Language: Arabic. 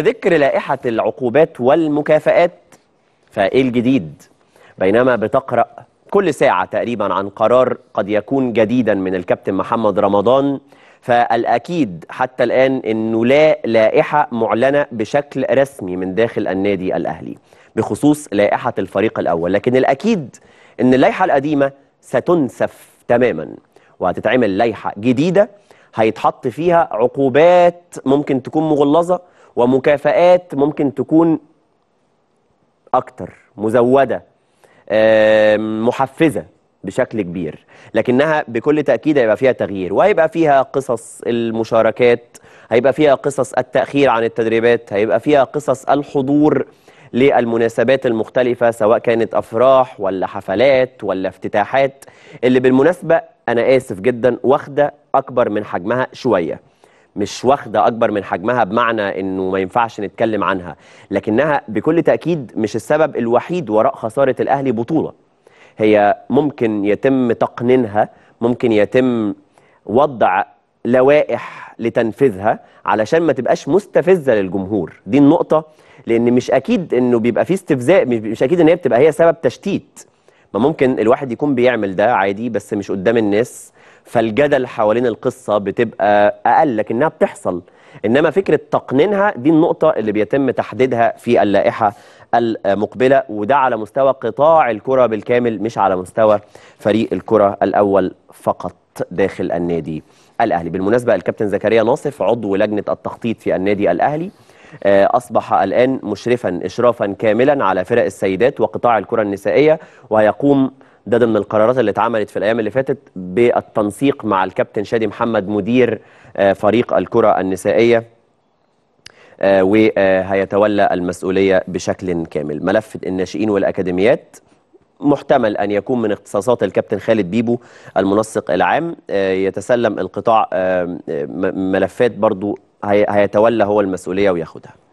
ذكر لائحة العقوبات والمكافآت فإيه الجديد؟ بينما بتقرأ كل ساعة تقريبا عن قرار قد يكون جديدا من الكابتن محمد رمضان فالأكيد حتى الآن أنه لا لائحة معلنة بشكل رسمي من داخل النادي الأهلي بخصوص لائحة الفريق الأول لكن الأكيد أن اللائحة القديمة ستنسف تماما وهتتعمل لائحة جديدة هيتحط فيها عقوبات ممكن تكون مغلظة ومكافآت ممكن تكون أكتر مزودة محفزة بشكل كبير لكنها بكل تأكيد هيبقى فيها تغيير وهيبقى فيها قصص المشاركات هيبقى فيها قصص التأخير عن التدريبات هيبقى فيها قصص الحضور للمناسبات المختلفة سواء كانت أفراح ولا حفلات ولا افتتاحات اللي بالمناسبة أنا آسف جدا واخدة أكبر من حجمها شوية مش واخده اكبر من حجمها بمعنى انه ما ينفعش نتكلم عنها لكنها بكل تاكيد مش السبب الوحيد وراء خساره الاهلي بطوله هي ممكن يتم تقنينها ممكن يتم وضع لوائح لتنفيذها علشان ما تبقاش مستفزه للجمهور دي النقطه لان مش اكيد انه بيبقى فيه استفزاء مش اكيد ان هي بتبقى هي سبب تشتيت ما ممكن الواحد يكون بيعمل ده عادي بس مش قدام الناس فالجدل حوالين القصة بتبقى أقل لكنها بتحصل إنما فكرة تقنينها دي النقطة اللي بيتم تحديدها في اللائحة المقبلة وده على مستوى قطاع الكرة بالكامل مش على مستوى فريق الكرة الأول فقط داخل النادي الأهلي بالمناسبة الكابتن زكريا ناصف عضو لجنة التخطيط في النادي الأهلي آه، أصبح الآن مشرفا إشرافا كاملا على فرق السيدات وقطاع الكرة النسائية وهيقوم ده ضمن القرارات اللي اتعملت في الايام اللي فاتت بالتنسيق مع الكابتن شادي محمد مدير آه، فريق الكره النسائيه آه، وهيتولى المسؤوليه بشكل كامل ملف الناشئين والاكاديميات محتمل ان يكون من اختصاصات الكابتن خالد بيبو المنسق العام يتسلم القطاع ملفات برضو هيتولى هو المسؤوليه وياخدها